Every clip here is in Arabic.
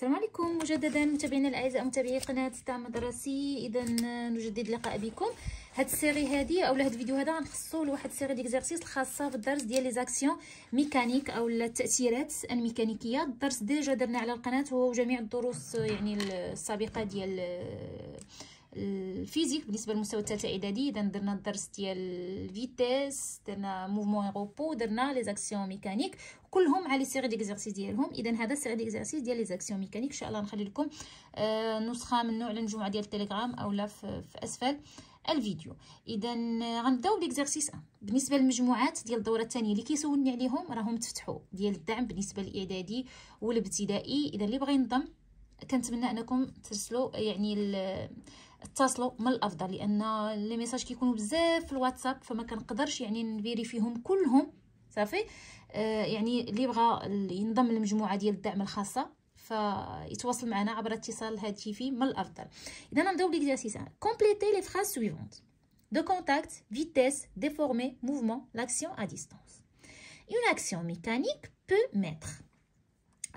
السلام عليكم مجددا متابعينا الاعزاء متابعي قناه تاع مدرسي اذا نجدد اللقاء بكم هاد السيري هادي اولا هاد الفيديو هذا غنخصو لواحد السيري ديكزارسيس الخاصه بالدرس ديال لي زاكسيون ميكانيك او التاثيرات الميكانيكيه الدرس ديجا درنا على القناه هو جميع الدروس يعني السابقه ديال الفيزيك بالنسبه للمستوى الثالث اعدادي اذا درنا الدرس ديال الفيتيس درنا موفمون روبو درنا لي زاكسيون ميكانيك كلهم على سيغ ديكزارسيس ديالهم اذا هذا سيغ ديكزارسيس ديال لي زاكسيون ميكانيك ان شاء الله نخلي لكم آه نسخه من نوع الجمعه ديال التليجرام اولا في, في اسفل الفيديو اذا آه، غنبداو بليكزارسيس 1 بالنسبه للمجموعات ديال الدوره الثانيه اللي كيسولني عليهم راهم تفتحوا ديال الدعم بالنسبه للاعدادي والابتدائي اذا اللي بغى ينضم كنتمنى انكم ترسلوا آه، يعني اتصلوا من الافضل لان لي ميساج كيكونوا بزاف في الواتساب فما كنقدرش يعني نفيري فيهم كلهم صافي آه، يعني اللي يبغى ينضم للمجموعه ديال الدعم الخاصه فيتواصل معنا عبر اتصال هاتفي من الافضل اذا نبداو بالاكزرسيس كومبليتي لي فراز سويفونت دو كونتاكت فيتيس ديفورمي موفمون لاكسيون ا distance. Une action mécanique peut mettre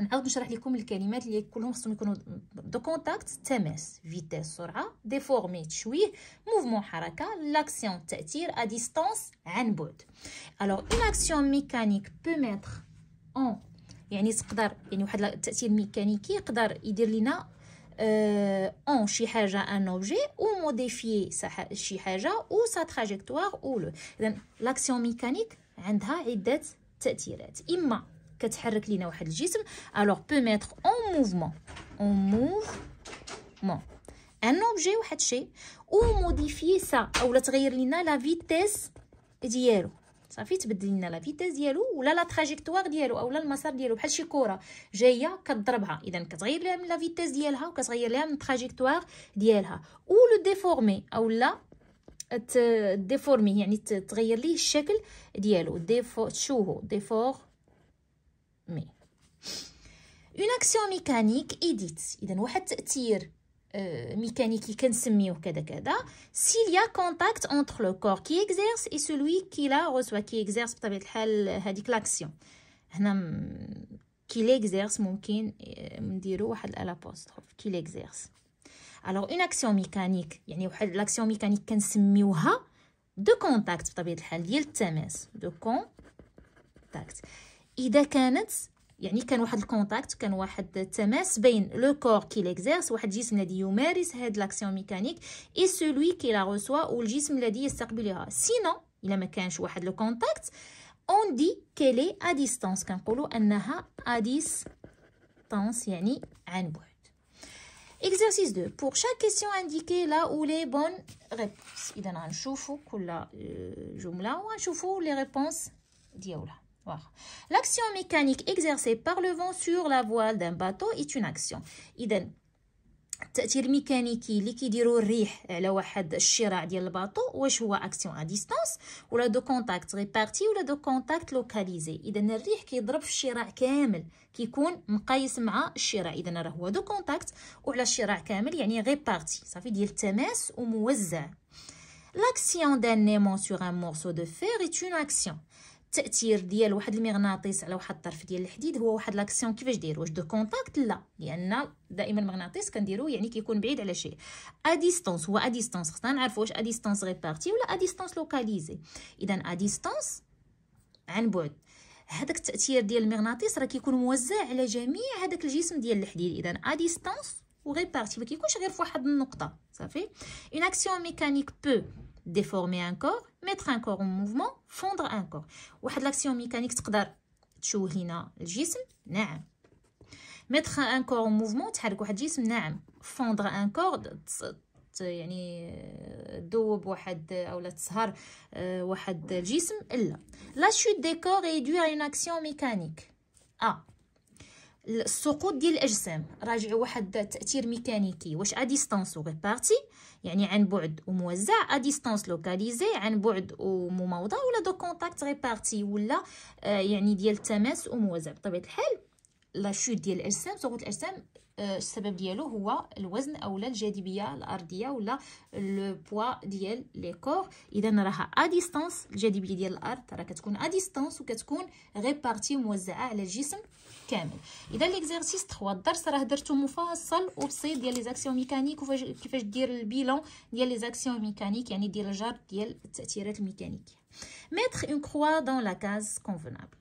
نعاود نشرح لكم الكلمات اللي كلهم خصهم يكونوا دو كونتاكت تماس فيتيس سرعه ديفورمي تشويه موفمون حركه لاكسيون تاثير ا ديستانس عن بعد الوغ اون اكسيون ميكانيك بو ميتر اون يعني تقدر يعني واحد التاثير ميكانيكي يقدر يدير لنا اون euh, شي حاجه ان اوبجي او موديفيي شي حاجه او سا تراجيكتوار او لو اذا لاكسيون ميكانيك عندها عده تاثيرات اما كتحرك لينا واحد الجسم الوغ بو ميتر اون موفمون اون موفمون ان اوبجي واحد الشيء او موديفي سا اولا تغير لينا لا فيتيس ديالو صافي تبدل لنا لا فيتيس ديالو ولا لا تراجيكتوار ديالو اولا المسار ديالو بحال شي كره جايه كضربها اذا كتغير لها من لا فيتيس ديالها وكتغير لها من تراجيكتوار ديالها او لو ديفورمي اولا ديفورمي يعني تغير ليه الشكل ديالو ديفو هو ديفور مي اون اكسيون ميكانيك ايديت اذا واحد التاثير ميكانيكي آه، كنسميوه كذا كذا سيل يا كونتاكت contact لو كور كي اكزيرس اي سولوي كي لا la كي اكزيرس بطبيعه الحال هذيك لاكسيون هنا كي ليكزيرس ممكن آه، نديرو واحد الابوستروف كي ليكزيرس الوغ اون اكسيون ميكانيك يعني واحد لاكسيون ميكانيك كنسميوها دو كونتاكت بطبيعه الحال ديال التماس دو كونتاكت اذا كانت يعني كان واحد الكونتاكت كان واحد التماس بين لو كور كي ليكزيرس واحد الجسم الذي يمارس هاد لاكسيون ميكانيك اي سولوي كي لا ريسوا والجسم الذي يستقبلها سينو الا ما كانش واحد لو كونتاكت اون دي كيلي ا ديستانس كنقولوا انها ا ديستانس يعني عن بعد اكزرسيس 2. بور شاك كيسيون انديكي لا او لي بون ريبونس إذا غنشوفوا كل آه، جملة ونشوفوا لي ريبونس ديالها. L'action mécanique exercée par le vent sur la voile d'un bateau est une action. Idem, cette action mécanique qui liquide sur le rire, la voie de du bateau, est je vois action à distance ou la de contact réparti ou la de contact localisé. Idem, le vent qui drap le chira complet, qui est con mesuré sur le chira. Idem, on a le contact ou le chira complet, ça veut Ça veut dire le ou le L'action d'un aimant sur un morceau de fer est une action. التاثير ديال واحد المغناطيس على واحد الطرف ديال الحديد هو واحد لاكسيون كيفاش داير واش دو كونتاكت لا لان دائما المغناطيس كنديرو يعني كيكون بعيد على شيء ا ديستونس هو ا ديستونس خصنا نعرفو واش ا ديستونس ريبارتي ولا ا ديستونس لوكاليزي اذا ا ديستونس عن بعد هذاك التاثير ديال المغناطيس راه كيكون موزع على جميع هذاك الجسم ديال الحديد اذا ا ديستونس وغيبارتي ما كيكونش غير في واحد النقطه صافي اون اكسيون ميكانيك بو déformer un corps mettre un corps en mouvement fondre un corps Une mécanique, mécanique peut déformer le corps, mettre un corps en mouvement تحرك واحد fondre un corps يعني دوب واحد اولا تسهر واحد الجسم لا لا شوت est due à une action mécanique السقوط ديال الاجسام راجع واحد التاثير ميكانيكي واش ا ديستانس ريبارتي يعني عن بعد وموزع ا ديستانس لوكاليزي عن بعد ومموضع ولا دو كونتاكت ريبارتي ولا آه، يعني ديال التماس وموزع بطبيعه الحال لا شوت ديال الاجسام سقوط الاجسام آه، السبب ديالو هو الوزن اولا الجاذبيه الارضيه ولا لو بوا ديال لي كور اذا راها ا ديستانس الجاذبيه ديال الارض راه كتكون ا ديستانس وكتكون ريبارتي موزعه على الجسم Et dans l'exercice 3, il y a déroulé en détails au simple des actions mécaniques qui font qui font dire le bilan des actions mécaniques c'est-à-dire les arbres qui tirent mécanique mettre une croix dans la case convenable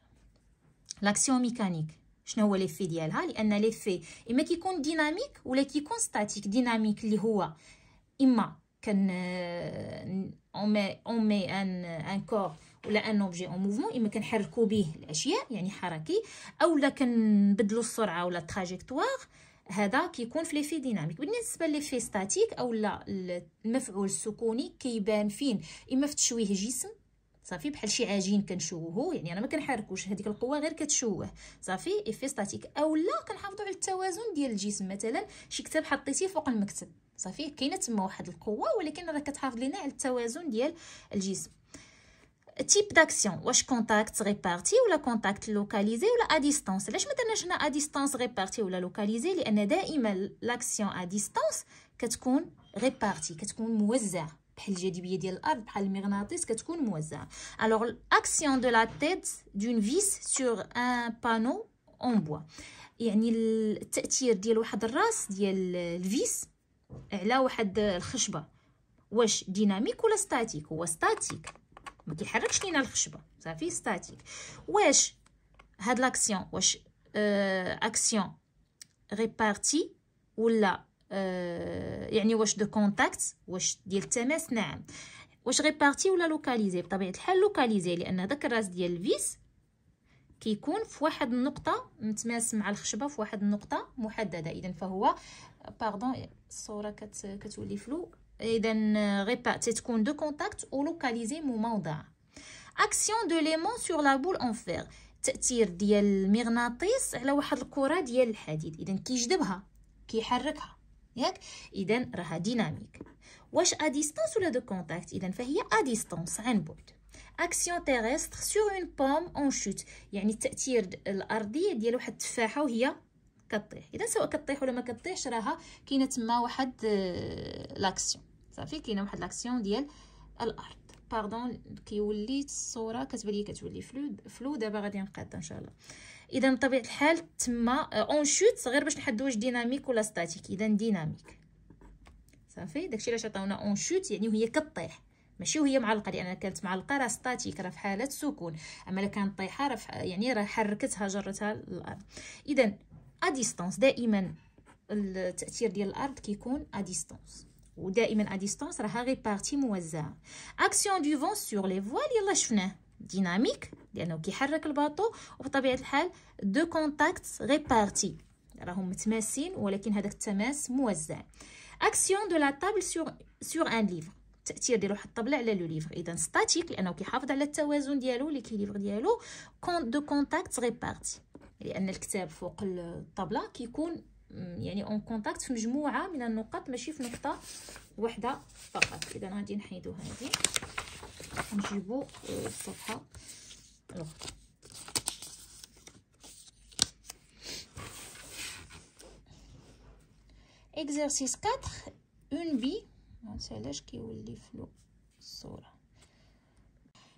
l'action mécanique je ne vois les faits d'ailleurs elle ne les fait mais qui compte dynamique ou les qui statique dynamique l'histoire il m'a qu'on on met un corps ولا ان اوبجي اون موفمون اما كنحركوا به الاشياء يعني حركي اولا كنبدلوا السرعه ولا التراجيكتوار هذا كيكون في ليفي ديناميك بالنسبه ليفي ستاتيك اولا المفعول السكوني كيبان فين اما في تشويه جسم صافي بحال شي عجين كنشوهو يعني انا ما كنحركوش هذيك القوه غير كتشوه صافي ايفي ستاتيك اولا كنحافظوا على التوازن ديال الجسم مثلا شي كتاب حطيتيه فوق المكتب صافي كاينه تما واحد القوه ولكن راه كتحافظ لينا على التوازن ديال الجسم تيب داكسيون واش كونتاكت ريبارتي ولا كونتاكت لوكاليزي ولا ا ديستانس علاش ما درناش هنا ا ديستانس ريبارتي ولا لوكاليزي لان دائما لاكسيون ا ديستانس كتكون ريبارتي كتكون موزعه بحال الجاذبيه ديال الارض بحال المغناطيس كتكون موزعه الوغ الاكسيون دو لا تيت دون فيس سور ان بانو اون بوا يعني التاثير ديال واحد الراس ديال الفيس على واحد الخشبه واش ديناميك ولا ستاتيك هو ستاتيك ما كيحركش لينا الخشبه صافي ستاتيك واش هاد لاكسيون واش اه اكسيون ريبارتي ولا اه يعني واش دو كونتاكت واش ديال التماس نعم واش ريبارتي ولا لوكاليزي بطبيعه الحال لوكاليزي لان داك الراس ديال الفيس كيكون في واحد النقطه متماس مع الخشبه في واحد النقطه محدده اذا فهو باردون الصوره كت... كتولي فلو اذا غيبا تتكون دو كونتاكت و لوكاليزي موضع اكسيون دو ليمون سور لا بول اون فير تاثير ديال المغناطيس على واحد الكره ديال الحديد اذا كيجذبها كيحركها ياك اذا راها ديناميك واش ا ديستانس ولا دو كونتاكت اذا فهي ا ديستانس عن بعد اكسيون تيرستر سور اون بوم اون شوت يعني التاثير الارضي ديال واحد التفاحه وهي كطيح اذا سواء كطيح ولا ما كطيحش راها كاينه تما واحد لاكسيون صافي كاينه واحد لاكسيون ديال الارض باردون كيولي الصوره كتبان لي كتولي فلو فلو دابا غادي نقاد ان شاء الله اذا بطبيعه الحال تما اون آه، شوت غير باش نحددوا واش ديناميك ولا ستاتيك اذا ديناميك صافي داكشي علاش عطاونا اون شوت يعني وهي كطيح ماشي وهي معلقه لان كانت معلقه راه ستاتيك راه في حاله سكون اما الا كانت طايحه راه يعني راه حركتها جرتها للارض اذا ا ديستونس دائما التاثير ديال الارض كيكون ا ديستونس ودائما ا ديستونس راها غير بارتي موزعه اكسيون دو فون سور لي فوال يلا شفناه ديناميك لانه كيحرك الباطو وبطبيعه الحال دو كونتاكت غير بارتي راهم متماسين ولكن هذاك التماس موزع اكسيون دو لا طابل سور سور ان ليفر تاثير ديال واحد الطبله على لو ليفر اذا ستاتيك لانه كيحافظ على التوازن ديالو ليكيليفر ديالو كونت دو كونتاكت غير بارتي لان الكتاب فوق الطابله كيكون يعني اون كونتاكت في مجموعه من النقط ماشي في نقطه وحده فقط اذا غادي نحيدو هذه نجيبو آه، الصفحه الاخرى اكزرسيس 4 اون بي ما كيولي فلو الصوره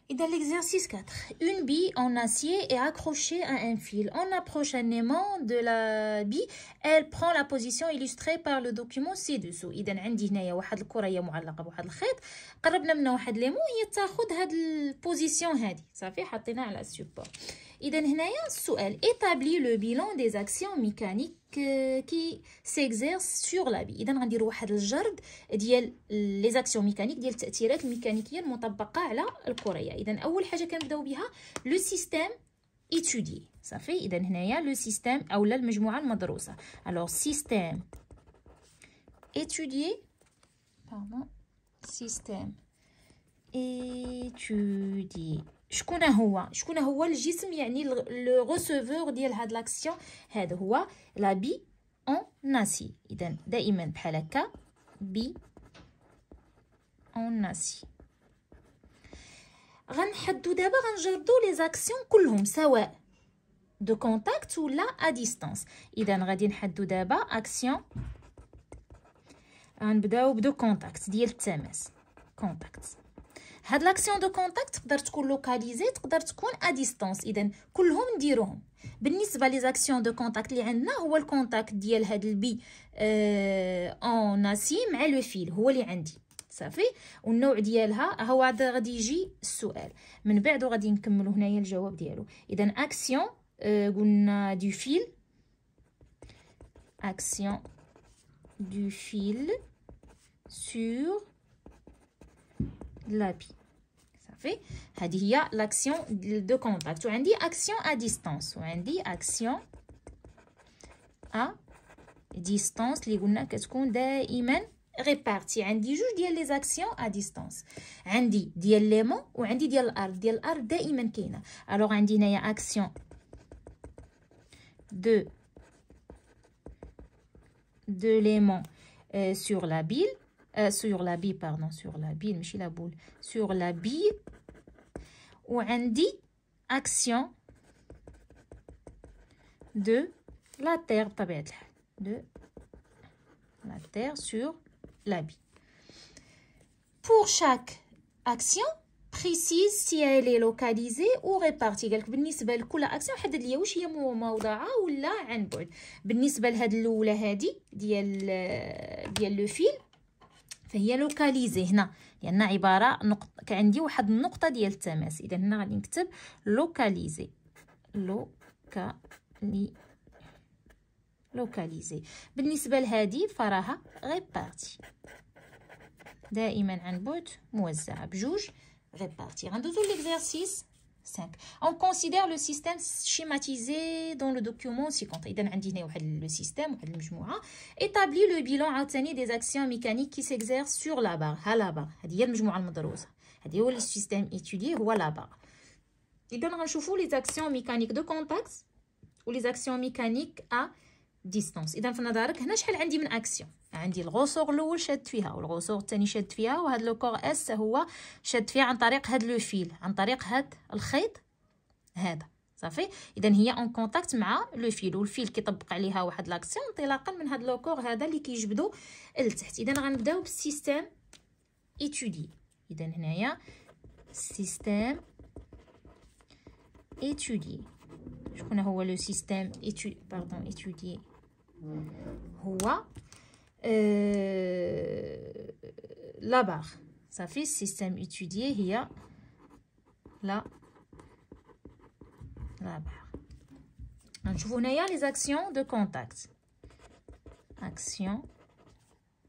Et dans l'exercice 4, une bille en acier est accrochée à un fil. On approche un aimant de la bille, elle prend la position illustrée par le document ci-dessous. et عندي هنايا واحد On معلقة بواحد الخيط، قربنا منها واحد ليمون هي تاخذ هاد البوزيسيون هادي، صافي حطيناه على support. اذا هنايا السؤال ايتابلي لو بيلون دي زاكسيون ميكانيك كي سيكزيرس سور لابي اذا غندير واحد الجرد ديال لي زاكسيون ميكانيك ديال التاثيرات الميكانيكيه المطبقه على الكريه اذا اول حاجه كنبداو بها لو سيستيم ايتودي صافي اذا هنايا لو سيستيم اولا المجموعه المدروسه الوغ سيستيم ايتودي pardon سيستيم ايتودي شكون هو شكون هو الجسم يعني لو ريسيفور ديال هاد لاكسيون هذا هو لا بي اون ناسي اذا دائما بحال هكا بي اون ناسي غنحدو دابا غنجردو لي زاكسيون كلهم سواء دو كونتاكت ولا ا ديستانس اذا غادي نحدو دابا اكسيون غنبداو بدو كونتاكت ديال التماس كونتاكت هاد لاكسيون دو كونتاكت تقدر تكون لوكاليزي تقدر تكون ا ديستونس اذا كلهم نديروهم بالنسبه لي زاكسيون دو كونتاكت اللي عندنا هو الكونتاكت ديال هاد البي اون اه مع لو فيل هو اللي عندي صافي والنوع ديالها هو عاد غادي يجي السؤال من بعد غادي نكملو هنايا الجواب ديالو اذا اكسيون اه قلنا دو فيل اكسيون دو فيل sur l'habit. Ça fait l'action de contact. On dit action à distance. On dit action à distance. Les qu'est-ce qu'on dit répartie. On dit juste les actions à distance. On dit les mots ou on dit l'art. L'art دائما كاينه. Alors on dit action de de l'aimant euh, sur la bile euh, sur la bille pardon sur la bille la boule sur la bille ou dit action de la terre بطبيعه de la terre sur la bille pour chaque action précise si elle est localisée ou répartie قالك بالنسبه لكل حدد ليا واش هي موضعه ولا عن بعد الاولى ديال فهي لوكاليزي هنا لان عباره نقط عندي واحد النقطه ديال التماس اذا هنا غادي نكتب لوكاليزي لوكالي لوكاليزي بالنسبه لهذه فراها غيبارتي دائما عن بعد موزعه بجوج غيبارتي غندوزو ليكزيرسيس 5 on considère le système schématisé dans le document 50 et un هنا ici le système établit le bilan obtenir des actions mécaniques qui s'exercent sur la barre à la barre C'est la المجموعه المدروسه le système étudié à la barre Il donne un voir les actions mécaniques de contact ou les actions mécaniques à distance اذا في نظرك هنا action عندي الغوصور الاول شاد فيها والغوصور الثاني شاد فيها وهاد لو كور اس هو شاد فيها عن طريق هاد لو فيل عن طريق هاد الخيط هذا صافي اذا هي اون كونتاكت مع لو فيل والفيل كيطبق عليها واحد لاكسيون انطلاقا من هاد لو كور هذا اللي كيجبدو لتحت اذا غنبداو بالسيستيم ايتودي اذا هنايا سيستيم ايتودي شكون هو لو سيستيم ايتودي باردون ايتودي هو Euh, la barre. Ça fait système étudié, il y a la, la barre. Je vous n'ayez les actions de contact. Action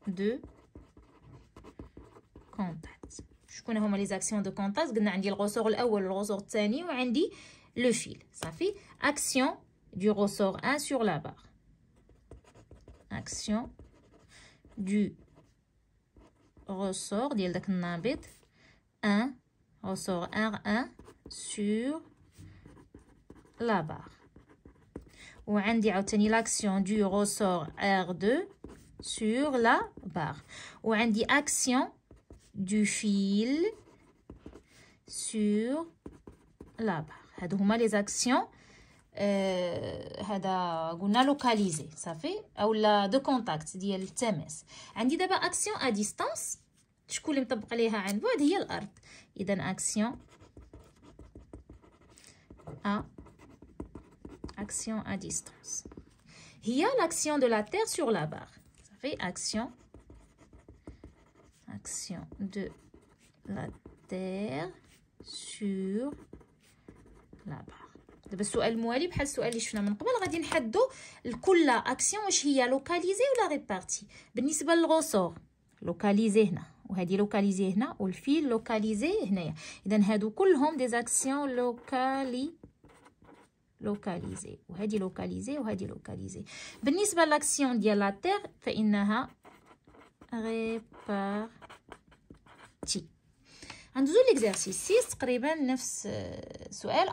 de contact. Je connais les actions de contact. Je connais le ressort le premier, le ressort le second, et le fil. Ça fait action du ressort 1 sur la barre. Action du ressort ديال un ressort R1 sur la barre dit عاوتاني l'action du ressort R2 sur la barre ou dit action du fil sur la barre les actions à euh, localisé, ça fait, ou la de contact, dit le TMS. y a d'abord action à distance, je ne peux pas aller à un bout, dit l'art, il action à action à distance. Il y a l'action de la Terre sur la barre, ça fait action, action de la Terre sur la barre. دابا السؤال الموالي بحال السؤال اللي شفنا من قبل غادي نحدو لكل اكسيون واش هي لوكاليزي ولا ريبارتي بالنسبه للغوسور لوكاليزي هنا وهذه لوكاليزي هنا والفيل لوكاليزي هنايا اذا هادو كلهم دي اكسيون لوكالي لوكاليزي وهذه لوكاليزي وهذه لوكاليزي بالنسبه لاكسيون ديال لا فانها ريبارتي En de l'exercice 6,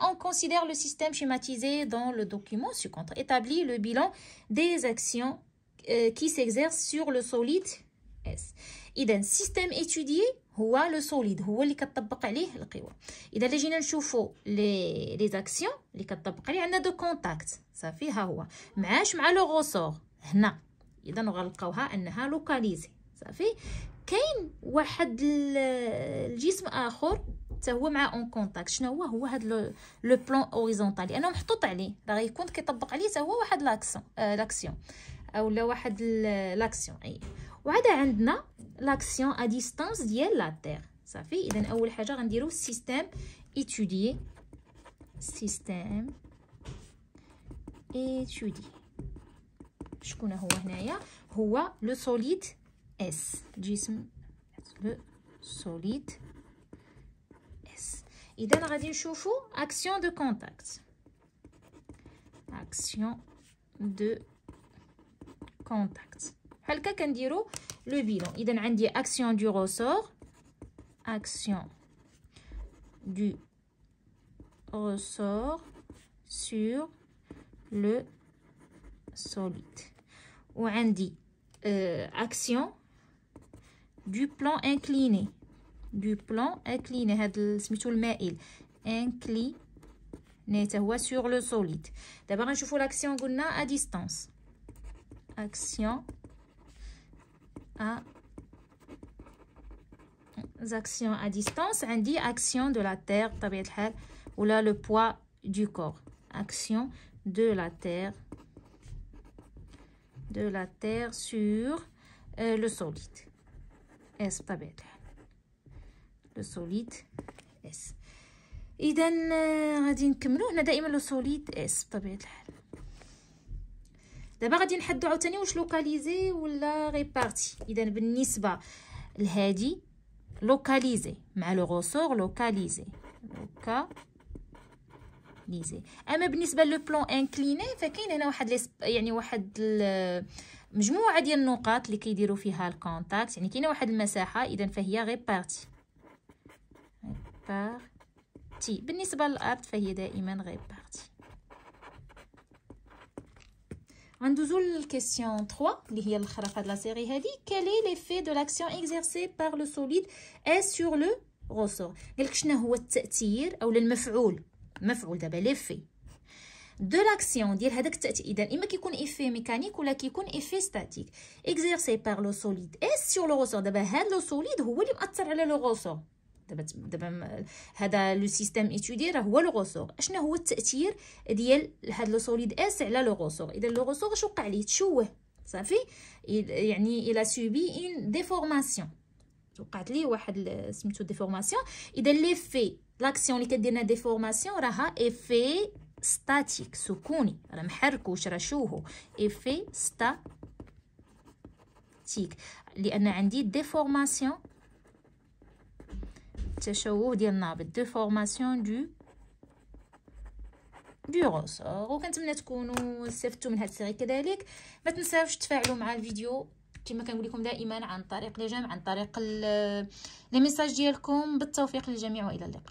on considère le système schématisé dans le document contre Établit le bilan des actions euh, qui s'exercent sur le solide S. Et système étudié, est le solide. C'est le solide. Et les actions qui s'exercent. On a deux contacts. Ça fait ça. Mais on va le ressort. Et on va Ça fait كاين واحد الجسم اخر حتى هو مع اون كونتاكت شنو هو هو هاد لو بلون اوريزونتال لانه محطوط عليه راه غيكون كيطبق عليه حتى هو واحد لاكسيون آه، لاكسيون اولا واحد لاكسيون اي وعاد عندنا لاكسيون ا ديستانس ديال لا تير صافي اذا اول حاجه غنديرو سيستيم ايتودي سيستيم ايتودي شكون هو هنايا هو لو سوليد S. le solide S. إذا غادي نشوفوا action de contact. Action de contact. بحال هكا كنديروا le bilan. إذا عندي action du ressort. Action du ressort sur le solide. un euh, action du plan incliné du plan incliné هذا سميتو المائل incliné sur le solide D'abord, je fais l'action à distance action à actions à distance عندي action de la terre بطبيعه le poids du corps action de la terre de la terre sur euh, le solide اس بطبيعة الحال لو سوليد اس اذا غادي نكملو هنا دائما لو سوليد اس بطبيعة الحال دابا غادي نحدو عاوتاني واش لوكاليزي ولا ريبارتي اذا بالنسبه لهادي لوكاليزي مع لو غوسور لوكاليزي لوكا ليزي اما بالنسبه لو بلون انكليني فكاين هنا واحد يعني واحد مجموعه ديال النقاط اللي كيديروا فيها الكونتاكت يعني كاينه واحد المساحه اذا فهي غير بارتي بارتي بالنسبه للارض فهي دائما غير بارتي غندوزو للكيسيون 3 اللي هي الاخرى في هاد لا سيري هادي كالي ليفي دو لاكسيون اكزيرسي بار لو سوليد اس سور لو غوسور قالك شنو هو التاثير اولا المفعول المفعول دابا ليفي دو لاكسيون ديال هذاك التاثير اذا اما كيكون ايفي ميكانيك ولا كيكون ايفي ستاتيك اكزيرسي بار لو سوليد اي سور لو غوسور دابا هاد لو سوليد هو اللي مأثر على لو غوسور دابا دابا هذا لو سيستيم ايتودي راه هو لو غوسور اشنا هو التاثير ديال هاد لو سوليد اس على لو غوسور اذا لو غوسور اش وقع ليه تشوه صافي يعني الى سوبي اون ديفورماسيون وقعت ليه واحد سميتو ديفورماسيون اذا لي في لاكسيون اللي كدير لنا ديفورماسيون راها افي ستاتيك سكوني راه محركوش راه شوهو افي ستاتيك لان عندي ديفورماسيون تشوه ديال النابض ديفورماسيون دو دو غوسور وكنتمنى تكونوا استفدتوا من هاد السيري كذلك ما تنساوش تفاعلوا مع الفيديو كما كنقول لكم دائما عن طريق لي جيم عن طريق لي ميساج ديالكم بالتوفيق للجميع والى اللقاء